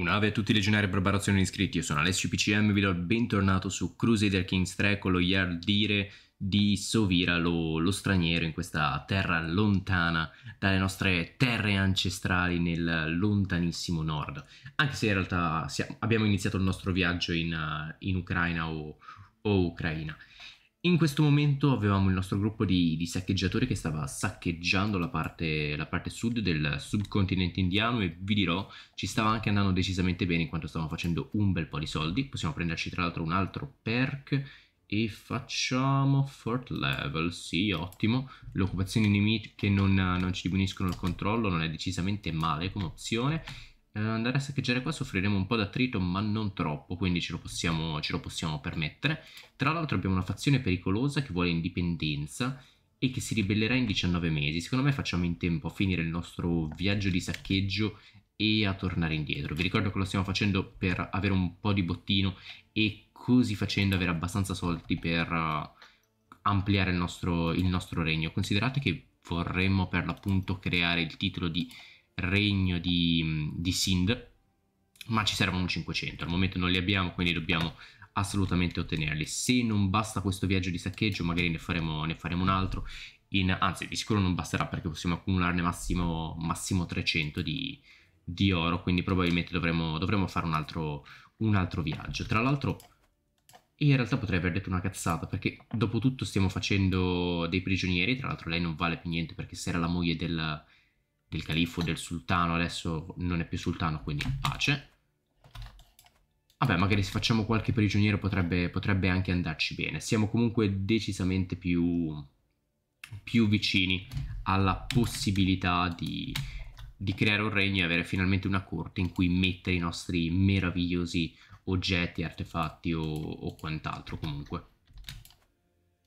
Un'ave a tutti i legionari barbarazioni iscritti, io sono Alessio PCM, vi do il bentornato su Crusader Kings 3 con lo Yardire di Sovira, lo, lo, straniero in questa terra lontana dalle nostre terre ancestrali nel lontanissimo nord. Anche se in realtà siamo, abbiamo iniziato il nostro viaggio in, eh, in Ucraina o, o Ucraina. In questo momento avevamo il nostro gruppo di, di saccheggiatori che stava saccheggiando la parte, la parte, sud del subcontinente indiano e vi dirò ci stava anche andando decisamente bene in quanto stavamo facendo un bel po' di soldi. Possiamo prenderci tra l'altro un altro perk e facciamo fort level, sì ottimo. Le occupazioni nemiche non, non ci diminuiscono il controllo, non è decisamente male come opzione eh, andare a saccheggiare qua soffriremo un po' d'attrito ma non troppo quindi ce lo, possiamo, ce lo possiamo permettere tra l'altro abbiamo una fazione pericolosa che vuole indipendenza e che si ribellerà in 19 mesi secondo me facciamo in tempo a finire il nostro viaggio di saccheggio e a tornare indietro vi ricordo che lo stiamo facendo per avere un po' di bottino e così facendo avere abbastanza soldi per eh, ampliare il nostro, il nostro regno considerate che vorremmo per l'appunto creare il titolo di regno di, di Sind, ma ci servono 500, al momento non li abbiamo, quindi dobbiamo assolutamente ottenerli. Se non basta questo viaggio di saccheggio, magari ne faremo, ne faremo un altro. In, anzi, di sicuro non basterà perché possiamo accumularne massimo, massimo 300 di, di, oro. Quindi probabilmente dovremo, dovremo fare un altro, un altro, viaggio. Tra l'altro, in realtà potrei aver detto una cazzata perché dopo tutto stiamo facendo dei prigionieri. Tra l'altro, lei non vale più niente perché se era la moglie del, del califfo, del sultano, adesso non è più sultano, quindi pace. Vabbè, magari se facciamo qualche prigioniero potrebbe, potrebbe anche andarci bene. Siamo comunque decisamente più, più vicini alla possibilità di, di creare un regno e avere finalmente una corte in cui mettere i nostri meravigliosi oggetti, artefatti o, o quant'altro comunque.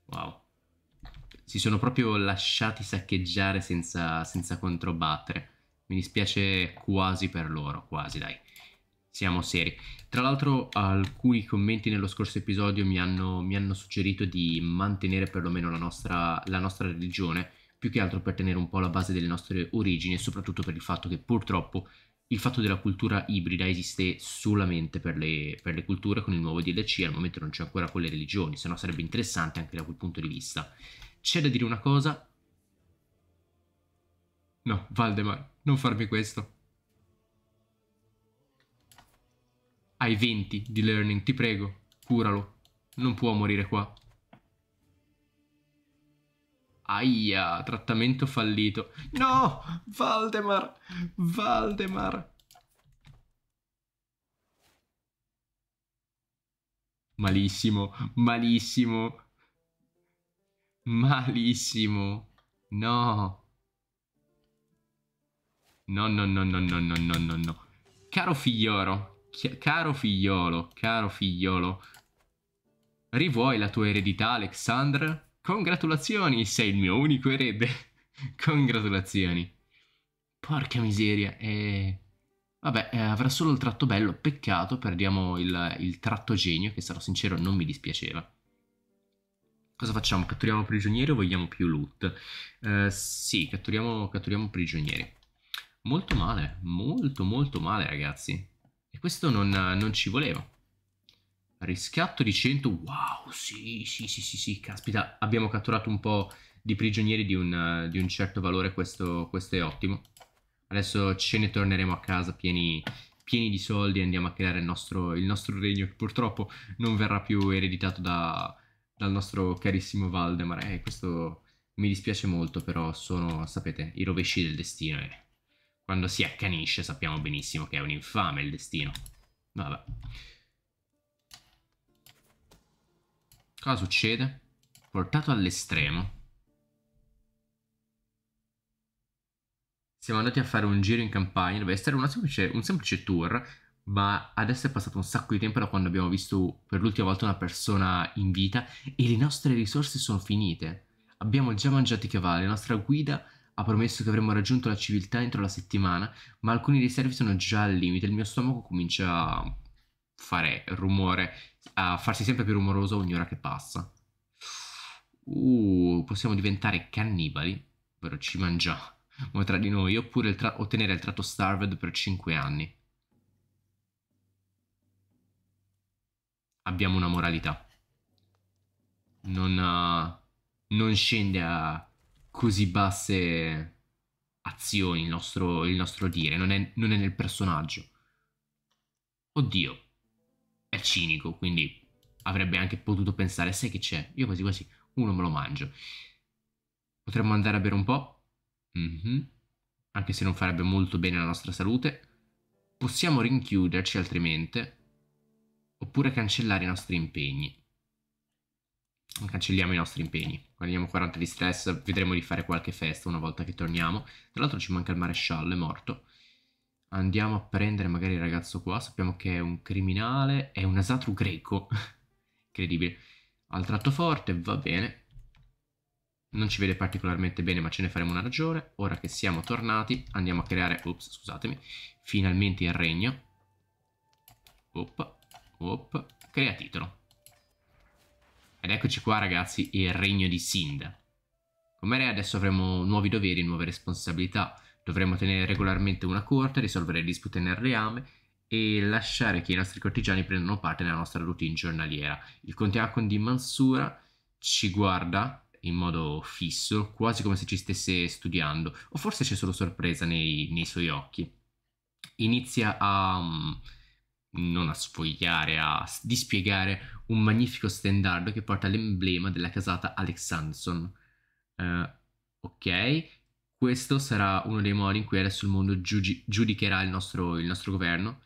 Wow si sono proprio lasciati saccheggiare senza, senza controbattere. Mi dispiace quasi per loro, quasi dai. Siamo seri. Tra l'altro alcuni commenti nello scorso episodio mi hanno, mi hanno suggerito di mantenere perlomeno la nostra, la nostra religione, più che altro per tenere un po' la base delle nostre origini e soprattutto per il fatto che purtroppo il fatto della cultura ibrida esiste solamente per le, per le, culture con il nuovo DLC, al momento non c'è ancora quelle religioni, se no sarebbe interessante anche da quel punto di vista. C'è da dire una cosa. No, Valdemar, non farmi questo. Hai 20 di learning, ti prego, curalo. Non può morire qua. Aia, trattamento fallito. No, Valdemar, Valdemar. Malissimo, malissimo. Malissimo. No. No, no, no, no, no, no, no, no, no. Caro figliolo, caro figliolo, caro figliolo. Rivuoi la tua eredità, Alexandra? Congratulazioni, sei il mio unico erede. Congratulazioni. Porca miseria, eh... Vabbè, eh, avrà solo il tratto bello, peccato, perdiamo il, il tratto genio, che sarò sincero non mi dispiaceva. Cosa facciamo? Catturiamo prigionieri o vogliamo più loot? Eh, sì, catturiamo, catturiamo prigionieri. Molto male, molto molto male ragazzi. E questo non, non ci voleva. Riscatto di 100, wow, sì, sì, sì, sì, sì, caspita, abbiamo catturato un po' di prigionieri di un, di un certo valore, questo, questo, è ottimo. Adesso ce ne torneremo a casa pieni, pieni di soldi e andiamo a creare il nostro, il nostro regno che purtroppo non verrà più ereditato da, dal nostro carissimo Valdemar. Eh, questo mi dispiace molto, però sono, sapete, i rovesci del destino. Eh. Quando si accanisce sappiamo benissimo che è un infame il destino. Vabbè. Cosa succede? Portato all'estremo. Siamo andati a fare un giro in campagna, deve essere semplice, un semplice tour ma adesso è passato un sacco di tempo da quando abbiamo visto per l'ultima volta una persona in vita e le nostre risorse sono finite. Abbiamo già mangiato i cavalli, la nostra guida ha promesso che avremmo raggiunto la civiltà entro la settimana, ma alcuni riservi sono già al limite, il mio stomaco comincia a fare rumore, a farsi sempre più rumoroso ogni ora che passa. Uh, possiamo diventare cannibali, ovvero ci mangiamo tra di noi, oppure il tra- ottenere il tratto Starved per 5 anni. abbiamo una moralità. Non, eh, non scende a così basse azioni il nostro, il nostro dire, non è, non è nel personaggio. Oddio, è cinico, quindi avrebbe anche potuto pensare, sai che c'è? Io quasi quasi uno me lo mangio. Potremmo andare a bere un po'? Mm -hmm. Anche se non farebbe molto bene alla nostra salute. Possiamo rinchiuderci altrimenti oppure cancellare i nostri impegni. Cancelliamo i nostri impegni, Guardiamo 40 di stress, vedremo di fare qualche festa una volta che torniamo. Tra l'altro ci manca il maresciallo, è morto. Andiamo a prendere magari il ragazzo qua, sappiamo che è un criminale, è un asatru esatto greco. Incredibile. Al tratto forte, va bene. Non ci vede particolarmente bene, ma ce ne faremo una ragione. Ora che siamo tornati, andiamo a creare, ops, scusatemi, finalmente il regno. Oppa, Op, crea titolo. Ed eccoci qua ragazzi, il regno di Sind. Come re adesso avremo nuovi doveri, nuove responsabilità. Dovremo tenere regolarmente una corte, risolvere dispute nel reame e lasciare che i nostri cortigiani prendano parte nella nostra routine giornaliera. Il conte Akon di Mansura ci guarda in modo fisso, quasi come se ci stesse studiando, o forse c'è solo sorpresa nei, nei suoi occhi. Inizia a... Um, non a sfogliare, a dispiegare un magnifico stendardo che porta l'emblema della casata Alexanderson. Uh, eh, ok, questo sarà uno dei modi in cui adesso il mondo giu- giudicherà il nostro, il nostro governo.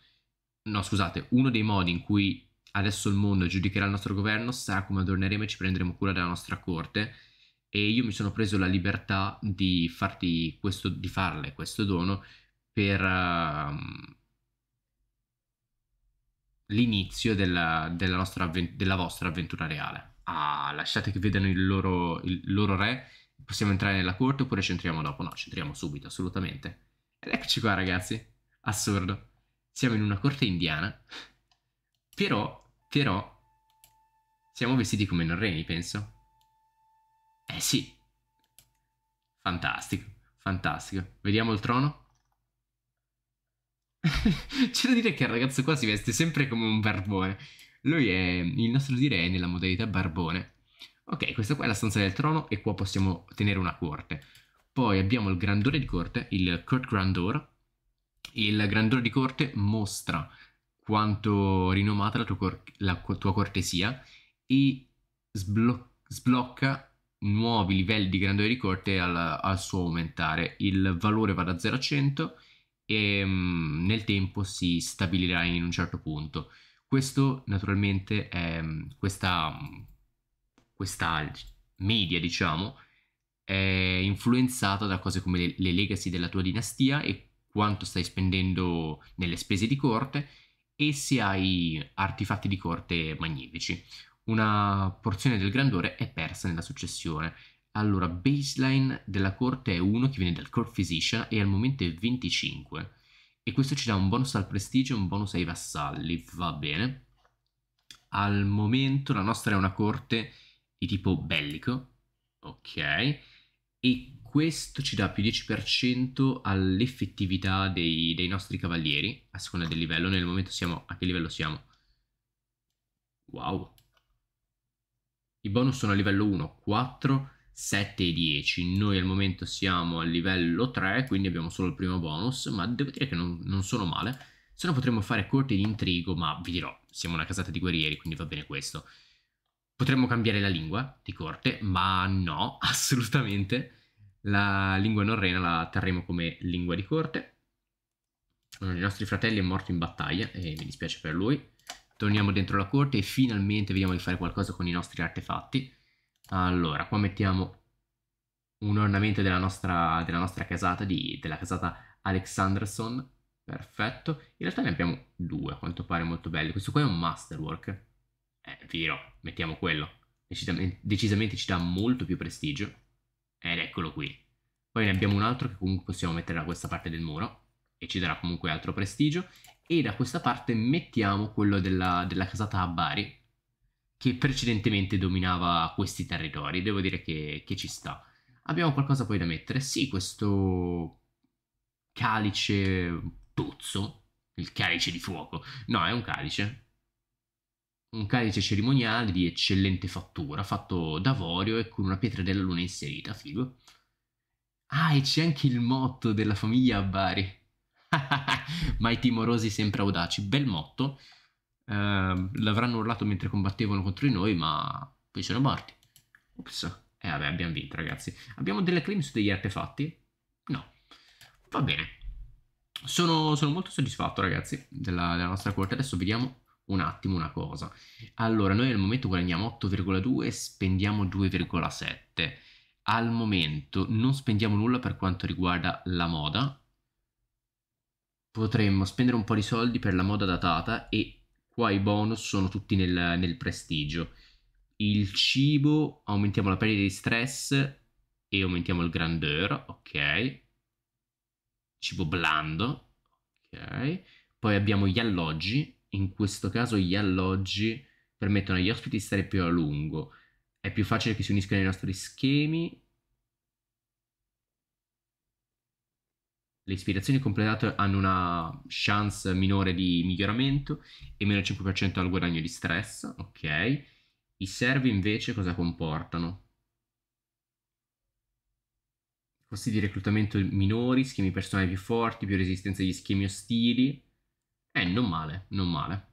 No, scusate, uno dei modi in cui adesso il mondo giudicherà il nostro governo sarà come adorneremo e ci prenderemo cura della nostra corte. E io mi sono preso la libertà di farti questo, di farle questo dono per... Uh, l'inizio della, della, avven- della vostra avventura reale. Ah, lasciate che vedano il loro, il loro re. Possiamo entrare nella corte oppure ci entriamo dopo? No, ci entriamo subito, assolutamente. Ed eccoci qua, ragazzi. Assurdo. Siamo in una corte indiana. Però, però, siamo vestiti come norreni, penso. Eh sì. Fantastico, fantastico. Vediamo il trono. C'è da dire che il ragazzo qua si veste sempre come un barbone. Lui è il nostro direi nella modalità barbone. Ok, questa qua è la stanza del trono e qua possiamo tenere una corte. Poi abbiamo il grandore di corte, il court grandeur. Il grandore di corte mostra quanto rinomata la tua, cor la tua cortesia e sblo sblocca nuovi livelli di grandore di corte al, al suo aumentare. Il valore va da 0 a 100 e ehm, nel tempo si stabilirà in un certo punto. Questo naturalmente è mm, questa, mm, questa media, diciamo, è influenzata da cose come le, le legacy della tua dinastia e quanto stai spendendo nelle spese di corte e se hai artefatti di corte magnifici. Una porzione del grandore è persa nella successione allora, baseline della corte è 1 che viene dal core physician e al momento è 25. E questo ci dà un bonus al prestigio e un bonus ai vassalli, va bene. Al momento la nostra è una corte di tipo bellico, ok. E questo ci dà più 10% all'effettività dei, dei nostri cavalieri, a seconda del livello. Nel momento siamo... a che livello siamo? Wow. I bonus sono a livello 1, 4 7 e 10. Noi al momento siamo al livello 3, quindi abbiamo solo il primo bonus, ma devo dire che non, non sono male. Se no potremmo fare corte di intrigo, ma vi dirò, siamo una casata di guerrieri, quindi va bene questo. Potremmo cambiare la lingua di corte, ma no, assolutamente. La lingua norrena la terremo come lingua di corte. Uno dei nostri fratelli è morto in battaglia e mi dispiace per lui. Torniamo dentro la corte e finalmente vediamo di fare qualcosa con i nostri artefatti. Allora, qua mettiamo un ornamento della nostra, della nostra casata, di, della casata Alexanderson. Perfetto. In realtà ne abbiamo due, a quanto pare molto belli. Questo qua è un masterwork. Eh, vero, mettiamo quello. Decisamente, decisamente ci dà molto più prestigio. Ed eccolo qui. Poi ne abbiamo un altro che comunque possiamo mettere da questa parte del muro e ci darà comunque altro prestigio. E da questa parte mettiamo quello della, della casata a Bari, che precedentemente dominava questi territori. Devo dire che, che ci sta. Abbiamo qualcosa poi da mettere? Sì, questo calice tozzo, il calice di fuoco. No, è un calice. Un calice cerimoniale di eccellente fattura, fatto d'avorio e con una pietra della luna inserita, figo. Ah, e c'è anche il motto della famiglia Abbari. Ma i timorosi sempre audaci, bel motto. Ehm, l'avranno urlato mentre combattevano contro di noi, ma poi sono morti. Ops. E eh, vabbè, abbiamo vinto, ragazzi. Abbiamo delle claim su degli artefatti? No. Va bene. Sono, sono molto soddisfatto, ragazzi, della, della nostra corte. Adesso vediamo un attimo una cosa. Allora, noi al momento guadagniamo 8,2, spendiamo 2,7. Al momento non spendiamo nulla per quanto riguarda la moda. Potremmo spendere un po' di soldi per la moda datata e Qua i bonus sono tutti nel, nel prestigio. Il cibo, aumentiamo la perdita di stress e aumentiamo il grandeur, ok. Cibo blando, ok. Poi abbiamo gli alloggi, in questo caso gli alloggi permettono agli ospiti di stare più a lungo. È più facile che si uniscano ai nostri schemi le ispirazioni completate hanno una chance minore di miglioramento e meno 5% al guadagno di stress, ok? I servi invece cosa comportano? Costi di reclutamento minori, schemi personali più forti, più resistenza agli schemi ostili. Eh, non male, non male.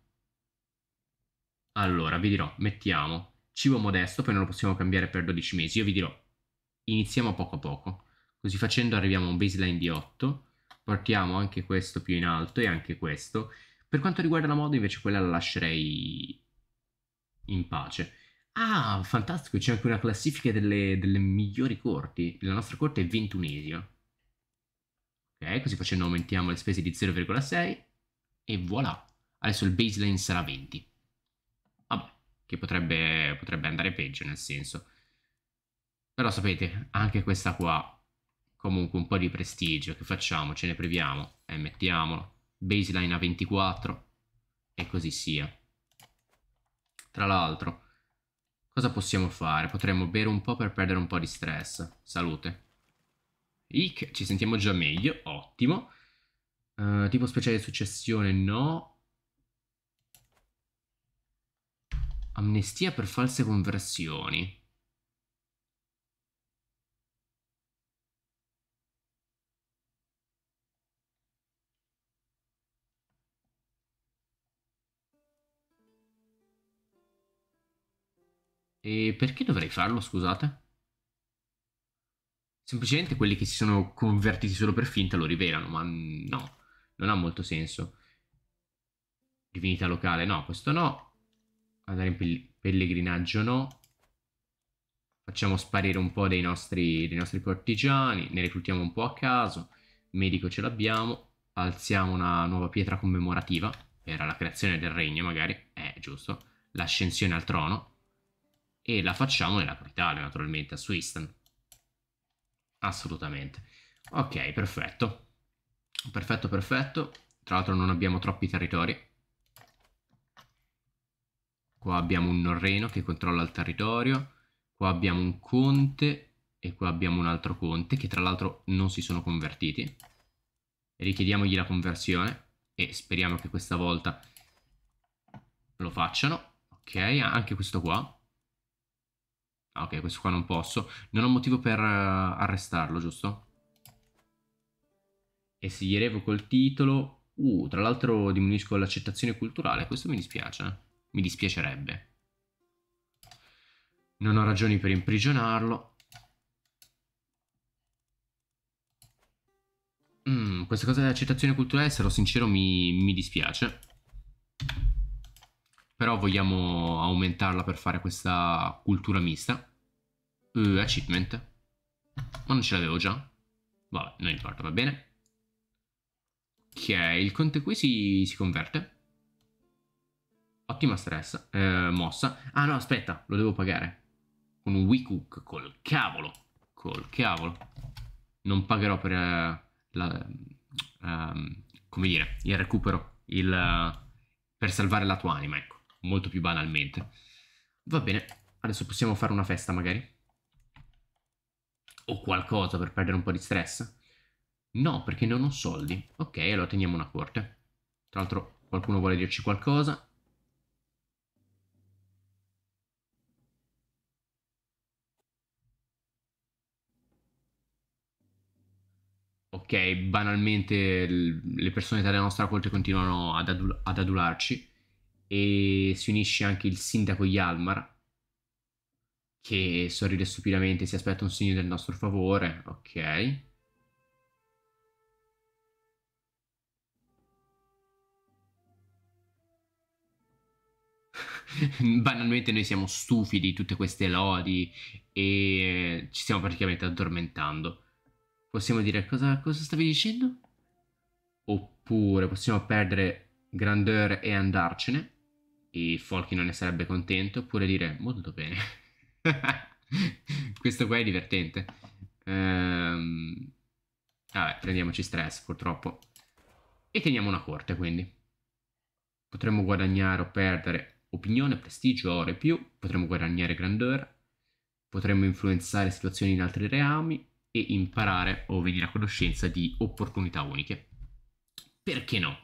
Allora, vi dirò, mettiamo cibo modesto, poi non lo possiamo cambiare per 12 mesi. Io vi dirò, iniziamo a poco a poco. Così facendo arriviamo a un baseline di 8, portiamo anche questo più in alto e anche questo. Per quanto riguarda la moda invece quella la lascerei in pace. Ah, fantastico, c'è anche una classifica delle, delle migliori corti. La nostra corte è 21esima. Ok, così facendo aumentiamo le spese di 0,6 e voilà. Adesso il baseline sarà 20. Vabbè, che potrebbe, potrebbe andare peggio nel senso. Però sapete, anche questa qua comunque un po' di prestigio. Che facciamo? Ce ne priviamo E eh, mettiamolo. Baseline a 24. E così sia. Tra l'altro, cosa possiamo fare? Potremmo bere un po' per perdere un po' di stress. Salute. Ic, ci sentiamo già meglio. Ottimo. Uh, tipo speciale successione, no. Amnestia per false conversioni. E perché dovrei farlo, scusate? Semplicemente quelli che si sono convertiti solo per finta lo rivelano, ma no, non ha molto senso. Divinità locale, no, questo no. Andare in pellegrinaggio, no. Facciamo sparire un po' dei nostri, dei nostri cortigiani, ne reclutiamo un po' a caso. Medico ce l'abbiamo. Alziamo una nuova pietra commemorativa era la creazione del regno, magari. Eh, giusto. L'ascensione al trono, e la facciamo nella capitale naturalmente, a Swistan. Assolutamente. Ok, perfetto. Perfetto, perfetto. Tra l'altro non abbiamo troppi territori. Qua abbiamo un Norreno che controlla il territorio. Qua abbiamo un conte e qua abbiamo un altro conte che tra l'altro non si sono convertiti. Richiediamogli la conversione e speriamo che questa volta lo facciano. Ok, anche questo qua. Ah, ok, questo qua non posso. Non ho motivo per eh, arrestarlo, giusto? E se gli revoco il titolo... Uh, tra l'altro diminuisco l'accettazione culturale. Questo mi dispiace. Eh. Mi dispiacerebbe. Non ho ragioni per imprigionarlo. Mm, questa cosa dell'accettazione culturale, sarò sincero, mi, mi dispiace però vogliamo aumentarla per fare questa cultura mista. Uh, achievement. Ma non ce l'avevo già? Vabbè, non importa, va bene. Ok, il conte qui si, si converte. Ottima stress, eh, mossa. Ah no, aspetta, lo devo pagare. Con un WeCook, col cavolo. Col cavolo. Non pagherò per eh, la, um, come dire, il recupero, il, eh, per salvare la tua anima, ecco molto più banalmente. Va bene, adesso possiamo fare una festa magari? O qualcosa per perdere un po' di stress? No, perché non ho soldi. Ok, allora teniamo una corte. Tra l'altro qualcuno vuole dirci qualcosa. Ok, banalmente le persone della nostra corte continuano ad, adu ad adularci e si unisce anche il sindaco Yalmar che sorride stupidamente, si aspetta un segno del nostro favore, ok. Banalmente noi siamo stufi di tutte queste lodi e ci stiamo praticamente addormentando. Possiamo dire cosa, cosa stavi dicendo? Oppure possiamo perdere grandeur e andarcene e Folky non ne sarebbe contento, oppure dire molto bene. Questo qua è divertente. Ehm... Vabbè, prendiamoci stress purtroppo. E teniamo una corte quindi. Potremmo guadagnare o perdere opinione, prestigio, ore e più, potremmo guadagnare grandeur, potremmo influenzare situazioni in altri reami e imparare o venire a conoscenza di opportunità uniche. Perché no?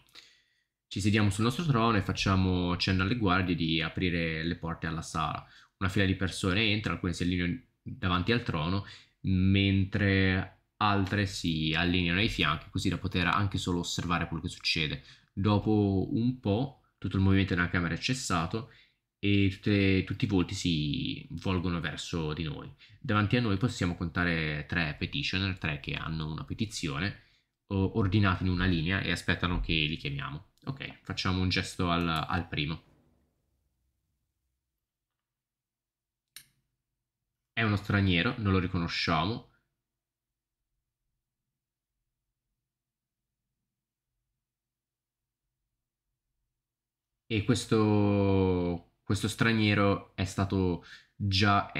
Ci sediamo sul nostro trono e facciamo cenno alle guardie di aprire le porte alla sala. Una fila di persone entra, alcune si allineano davanti al trono, mentre altre si allineano ai fianchi, così da poter anche solo osservare quello che succede. Dopo un po', tutto il movimento nella camera è cessato e tutte, tutti i volti si volgono verso di noi. Davanti a noi possiamo contare tre petitioner, tre che hanno una petizione, ordinati in una linea e aspettano che li chiamiamo. Ok, facciamo un gesto al, al primo. È uno straniero, non lo riconosciamo. E questo, questo straniero è stato già... È,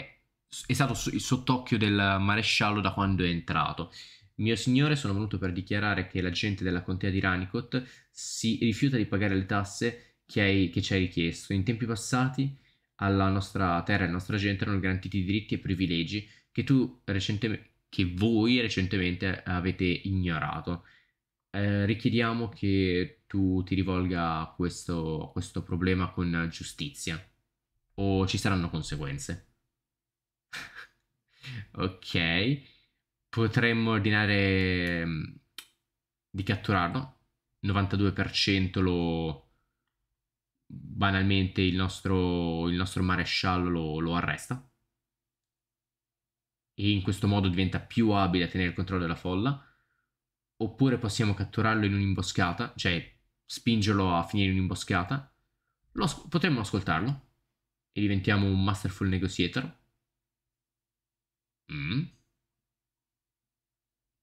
è stato sott'occhio del maresciallo da quando è entrato mio signore, sono venuto per dichiarare che la gente della contea di Ranicot si rifiuta di pagare le tasse che, hai, che ci hai richiesto. In tempi passati alla nostra terra e alla nostra gente erano garantiti diritti e privilegi che tu recentemente che voi recentemente avete ignorato. Eh, richiediamo che tu ti rivolga a questo, questo problema con giustizia o ci saranno conseguenze. ok potremmo ordinare mm, di catturarlo. 92% lo banalmente il nostro, il nostro maresciallo lo, lo, arresta e in questo modo diventa più abile a tenere il controllo della folla oppure possiamo catturarlo in un'imboscata cioè spingerlo a finire in un'imboscata lo, potremmo ascoltarlo e diventiamo un masterful negotiator mm.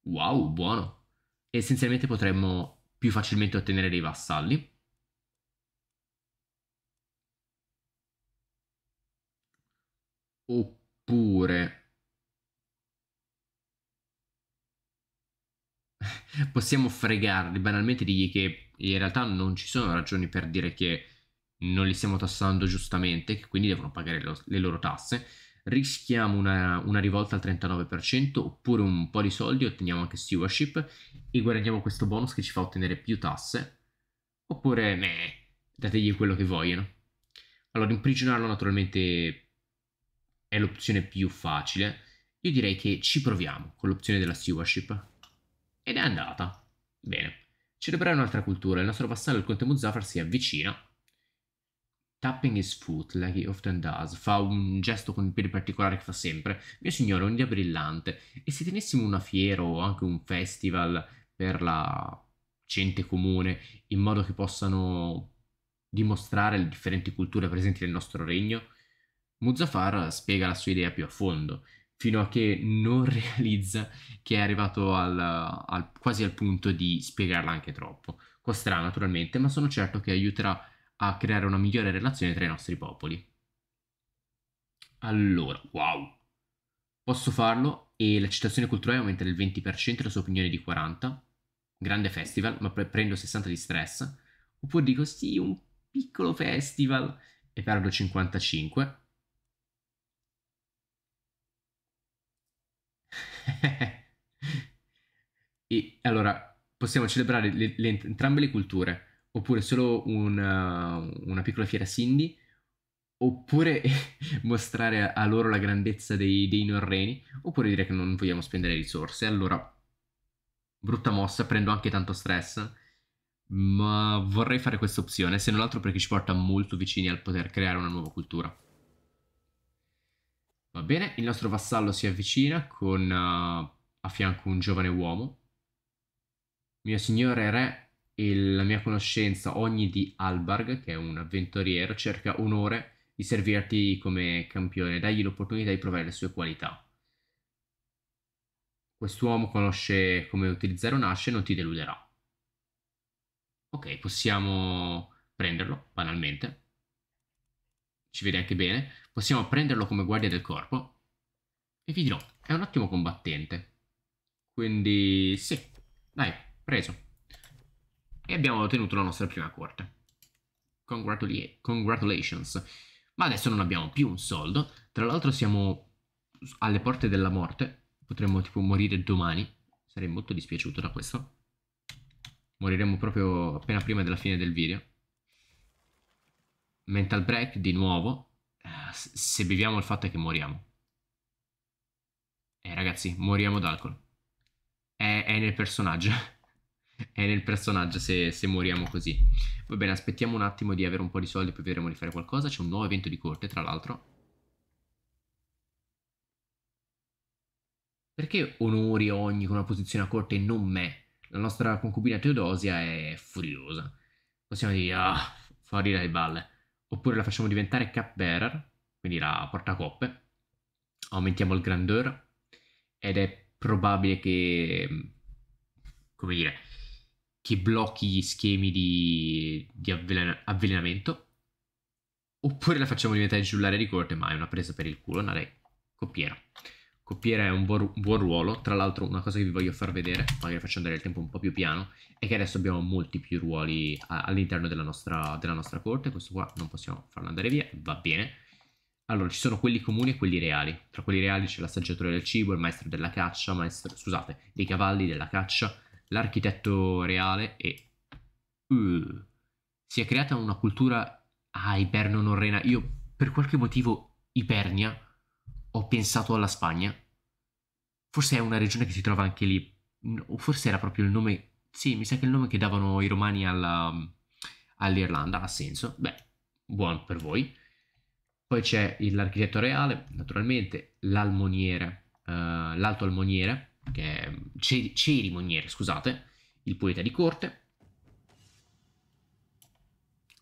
Wow, buono. essenzialmente potremmo più facilmente ottenere dei vassalli. Oppure... Possiamo fregarli, banalmente dirgli che in realtà non ci sono ragioni per dire che non li stiamo tassando giustamente, che quindi devono pagare lo, le loro tasse, rischiamo una, una, rivolta al 39% oppure un po' di soldi, otteniamo anche stewardship e guadagniamo questo bonus che ci fa ottenere più tasse, oppure meh, dategli quello che vogliono. Allora, imprigionarlo naturalmente è l'opzione più facile. Io direi che ci proviamo con l'opzione della stewardship. Ed è andata. Bene. Celebrare un'altra cultura. Il nostro vassallo, il conte Muzaffar, si avvicina tapping his foot like he often does, fa un gesto con il piede particolare che fa sempre. Mio signore, è dia brillante. E se tenessimo una fiera o anche un festival per la gente comune, in modo che possano dimostrare le differenti culture presenti nel nostro regno? Muzaffar spiega la sua idea più a fondo, fino a che non realizza che è arrivato al, al, quasi al punto di spiegarla anche troppo. Costerà naturalmente, ma sono certo che aiuterà a creare una migliore relazione tra i nostri popoli. Allora, wow. Posso farlo e la citazione culturale aumenta del 20% la sua opinione di 40. Grande festival, ma prendo 60 di stress. Oppure dico sì, un piccolo festival e perdo 55. e allora, possiamo celebrare le, le, entrambe le culture oppure solo una, eh, una piccola fiera Cindy, oppure mostrare a loro la grandezza dei, dei norreni, oppure dire che non vogliamo spendere risorse. Allora, brutta mossa, prendo anche tanto stress, ma vorrei fare questa opzione, se non altro perché ci porta molto vicini al poter creare una nuova cultura. Va bene, il nostro vassallo si avvicina con uh, a fianco un giovane uomo. Mio signore re, il, la mia conoscenza ogni di Albarg, che è un avventuriero, cerca onore di servirti come campione, dagli l'opportunità di provare le sue qualità. Quest'uomo conosce come utilizzare un'ascia e non ti deluderà. Ok, possiamo prenderlo, banalmente. Ci vede anche bene. Possiamo prenderlo come guardia del corpo. E vi dirò, è un ottimo combattente. Quindi sì, dai, preso e abbiamo ottenuto la nostra prima corte. Congratula congratulations. Ma adesso non abbiamo più un soldo, tra l'altro siamo alle porte della morte, potremmo tipo morire domani, sarei molto dispiaciuto da questo. Moriremo proprio appena prima della fine del video. Mental break di nuovo. Eh, se beviamo il fatto è che moriamo. Eh ragazzi, moriamo d'alcol. È, è nel personaggio è nel personaggio se, se, moriamo così. Va bene, aspettiamo un attimo di avere un po' di soldi, poi vedremo di fare qualcosa. C'è un nuovo evento di corte, tra l'altro. Perché onori ogni con una posizione a corte e non me? La nostra concubina Teodosia è furiosa. Possiamo dire, ah, fuori dalle balle. Oppure la facciamo diventare cap bearer, quindi la portacoppe. Aumentiamo il grandeur. Ed è probabile che... Come dire, che blocchi gli schemi di, di avvelena- avvelenamento. Oppure la facciamo diventare giullare di corte, ma è una presa per il culo, una re coppiera. Coppiera è un buon, buon, ruolo, tra l'altro una cosa che vi voglio far vedere, magari facendo andare il tempo un po' più piano, è che adesso abbiamo molti più ruoli a, all'interno della nostra, della nostra corte, questo qua non possiamo farlo andare via, va bene. Allora, ci sono quelli comuni e quelli reali. Tra quelli reali c'è l'assaggiatore del cibo, il maestro della caccia, maestro, scusate, dei cavalli, della caccia, l'architetto reale e... Uh, si è creata una cultura... Ah, Iperno norrena Io per qualche motivo Ipernia ho pensato alla Spagna. Forse è una regione che si trova anche lì. O forse era proprio il nome... Sì, mi sa che il nome che davano i romani alla, mm, all'Irlanda ha senso. Beh, buono per voi. Poi c'è l'architetto reale, naturalmente, l'almoniere, uh, l'alto almoniere, che è cerimoniere, scusate, il poeta di corte,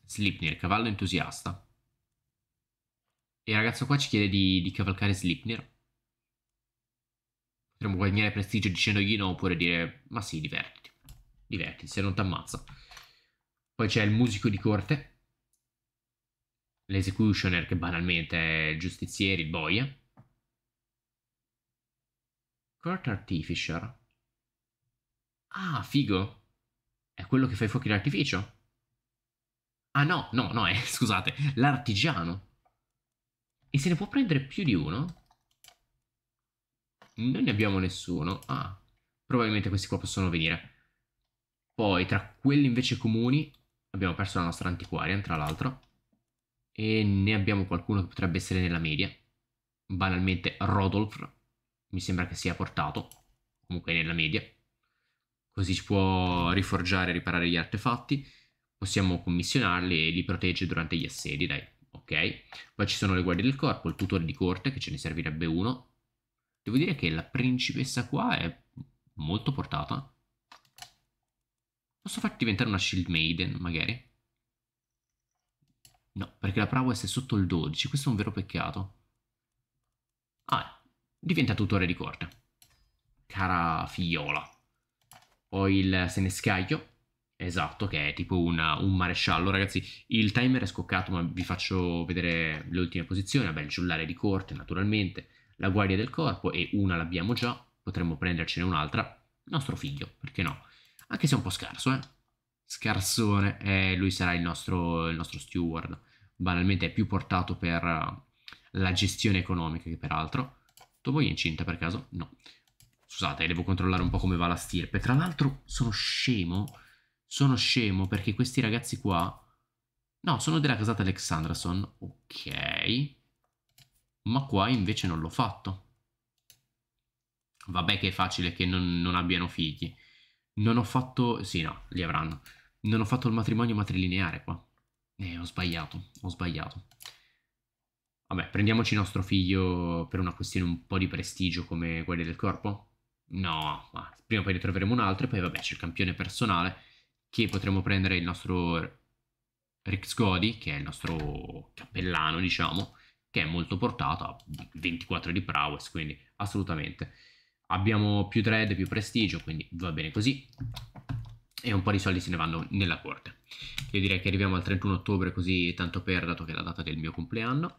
Slipnir, cavallo entusiasta. E il ragazzo qua ci chiede di, di cavalcare Slipnir. Potremmo guadagnare prestigio dicendogli no oppure dire ma sì, divertiti. Divertiti, se non ti ammazza. Poi c'è il musico di corte, l'executioner che banalmente è il giustiziere, il boia. Fuochi Artificer. Ah, figo. È quello che fa i fuochi d'artificio? Ah no, no, no, eh, scusate, l'artigiano. E se ne può prendere più di uno? Non ne abbiamo nessuno. Ah, probabilmente questi qua possono venire. Poi, tra quelli invece comuni, abbiamo perso la nostra antiquarian, tra l'altro. E ne abbiamo qualcuno che potrebbe essere nella media. Banalmente Rodolf, mi sembra che sia portato, comunque nella media. Così si può riforgiare e riparare gli artefatti, possiamo commissionarli e li protegge durante gli assedi, dai, ok? Poi ci sono le guardie del corpo, il tutore di corte, che ce ne servirebbe uno. Devo dire che la principessa qua è molto portata. Posso far diventare una shield maiden, magari? No, perché la prowess è sotto il 12, questo è un vero peccato. Ah, diventa tutore di corte. Cara figliola. Poi il senescaglio, esatto, che è tipo una, un maresciallo. Ragazzi, il timer è scoccato, ma vi faccio vedere le ultime posizioni. Vabbè, il giullare di corte, naturalmente, la guardia del corpo e una l'abbiamo già. Potremmo prendercene un'altra. Nostro figlio, perché no? Anche se è un po' scarso, eh? Scarsone, eh, lui sarà il nostro, il nostro steward. Banalmente è più portato per la gestione economica che per altro. Tomoe è incinta per caso? No. Scusate, devo controllare un po' come va la stirpe. Tra l'altro sono scemo. Sono scemo perché questi ragazzi qua... No, sono della casata Alexanderson. Ok. Ma qua invece non l'ho fatto. Vabbè che è facile che non, non abbiano figli. Non ho fatto... Sì, no, li avranno. Non ho fatto il matrimonio matrilineare qua. Eh, ho sbagliato, ho sbagliato. Vabbè, prendiamoci nostro figlio per una questione un po' di prestigio come quella del corpo? No, ma prima o poi ne troveremo un altro e poi vabbè c'è il campione personale che potremo prendere il nostro Rick Scody, che è il nostro cappellano, diciamo, che è molto portato, ha 24 di prowess, quindi assolutamente. Abbiamo più thread, più prestigio, quindi va bene così. E un po' di soldi se ne vanno nella corte. Io direi che arriviamo al 31 ottobre così, tanto per, dato che è la data del mio compleanno.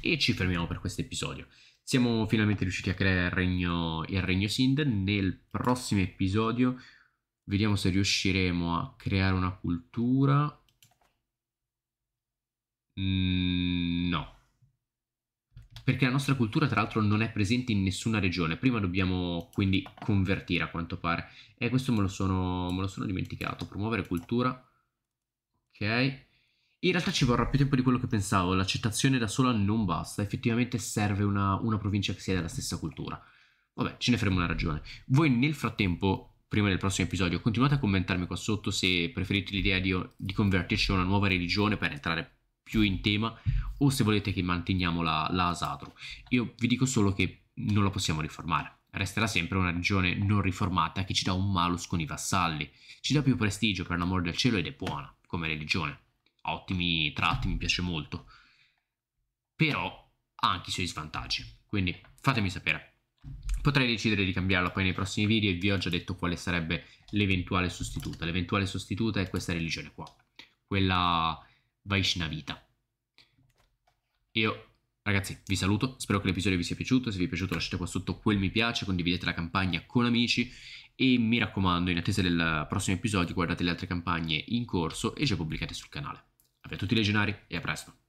E ci fermiamo per questo episodio. Siamo finalmente riusciti a creare il regno, il regno Sind. Nel prossimo episodio vediamo se riusciremo a creare una cultura. Mm, no. Perché la nostra cultura, tra l'altro, non è presente in nessuna regione. Prima dobbiamo quindi convertire, a quanto pare. E questo me lo sono, me lo sono dimenticato. Promuovere cultura. Ok. In realtà ci vorrà più tempo di quello che pensavo, l'accettazione da sola non basta, effettivamente serve una, una provincia che sia della stessa cultura. Vabbè, ce ne faremo una ragione. Voi nel frattempo, prima del prossimo episodio, continuate a commentarmi qua sotto se preferite l'idea di, di convertirci a una nuova religione per entrare più in tema o se volete che manteniamo la, la Asatru. Io vi dico solo che non la possiamo riformare. Resterà sempre una religione non riformata che ci dà un malus con i vassalli, ci dà più prestigio per l'amor del cielo ed è buona come religione ha ottimi tratti, mi piace molto, però ha anche i suoi svantaggi, quindi fatemi sapere. Potrei decidere di cambiarla poi nei prossimi video e vi ho già detto quale sarebbe l'eventuale sostituta. L'eventuale sostituta è questa religione qua, quella Vaishnavita. Io Ragazzi, vi saluto, spero che l'episodio vi sia piaciuto, se vi è piaciuto lasciate qua sotto quel mi piace, condividete la campagna con amici e mi raccomando, in attesa del prossimo episodio guardate le altre campagne in corso e già pubblicate sul canale per tutti i legionari e a presto.